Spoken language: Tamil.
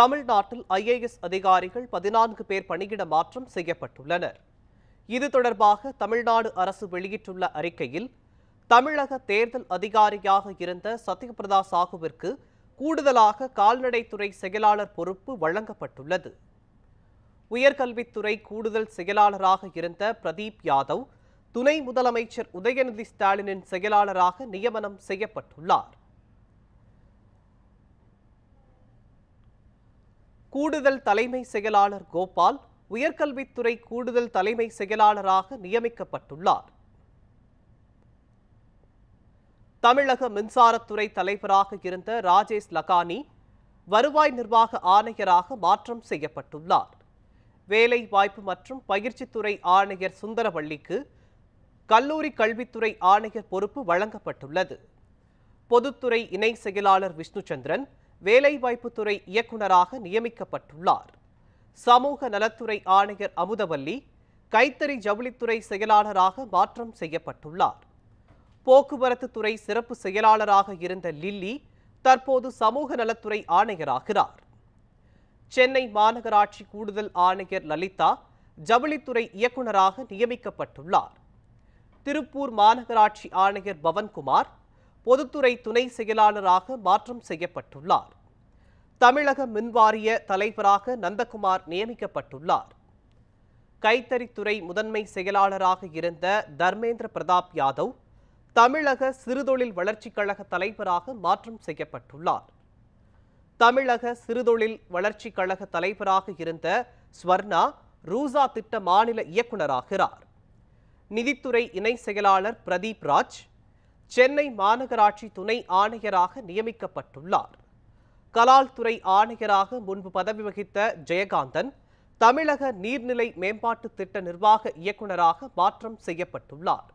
தமிழ்நாட்டில் ஐஏஎஸ் அதிகாரிகள் பதினான்கு பேர் பணியிட மாற்றம் செய்யப்பட்டுள்ளனர் இது தொடர்பாக தமிழ்நாடு அரசு வெளியிட்டுள்ள அறிக்கையில் தமிழக தேர்தல் அதிகாரியாக இருந்த சத்யபிரதா சாகுவிற்கு கூடுதலாக கால்நடைத்துறை செயலாளர் பொறுப்பு வழங்கப்பட்டுள்ளது உயர்கல்வித்துறை கூடுதல் செயலாளராக இருந்த பிரதீப் யாதவ் துணை முதலமைச்சர் உதயநிதி ஸ்டாலினின் செயலாளராக நியமனம் செய்யப்பட்டுள்ளார் கூடுதல் தலைமை செயலாளர் கோபால் உயர்கல்வித்துறை கூடுதல் தலைமை செயலாளராக நியமிக்கப்பட்டுள்ளார் தமிழக மின்சாரத்துறை தலைவராக இருந்த ராஜேஷ் லகானி வருவாய் நிர்வாக ஆணையராக மாற்றம் செய்யப்பட்டுள்ளார் வேலை வாய்ப்பு மற்றும் பயிற்சித்துறை ஆணையர் சுந்தரவள்ளிக்கு கல்லூரி கல்வித்துறை ஆணையர் பொறுப்பு வழங்கப்பட்டுள்ளது பொதுத்துறை இணை செயலாளர் விஷ்ணுச்சந்திரன் வேலைவாய்ப்புத்துறை இயக்குநராக நியமிக்கப்பட்டுள்ளார் சமூக நலத்துறை ஆணையர் அமுதவல்லி கைத்தறி ஜவுளித்துறை செயலாளராக மாற்றம் செய்யப்பட்டுள்ளார் போக்குவரத்து துறை சிறப்பு செயலாளராக இருந்த லில்லி தற்போது சமூக நலத்துறை ஆணையராகிறார் சென்னை மாநகராட்சி கூடுதல் ஆணையர் லலிதா ஜவுளித்துறை இயக்குநராக நியமிக்கப்பட்டுள்ளார் திருப்பூர் மாநகராட்சி ஆணையர் பவன்குமார் பொதுத்துறை துணை செயலாளராக மாற்றம் செய்யப்பட்டுள்ளார் தமிழக மின்வாரிய தலைவராக நந்தகுமார் நியமிக்கப்பட்டுள்ளார் கைத்தறித்துறை முதன்மை செயலாளராக இருந்த தர்மேந்திர பிரதாப் யாதவ் தமிழக சிறுதொழில் வளர்ச்சிக் கழக தலைவராக மாற்றம் செய்யப்பட்டுள்ளார் தமிழக சிறுதொழில் வளர்ச்சிக் கழக தலைவராக இருந்த ஸ்வர்ணா ரூசா திட்ட மாநில இயக்குநராகிறார் நிதித்துறை இணை செயலாளர் பிரதீப் ராஜ் சென்னை மாநகராட்சி துணை ஆணையராக நியமிக்கப்பட்டுள்ளார் கலால் துறை ஆணையராக முன்பு பதவி வகித்த ஜெயகாந்தன் தமிழக நீர்நிலை மேம்பாட்டு திட்ட நிர்வாக இயக்குநராக மாற்றம் செய்யப்பட்டுள்ளார்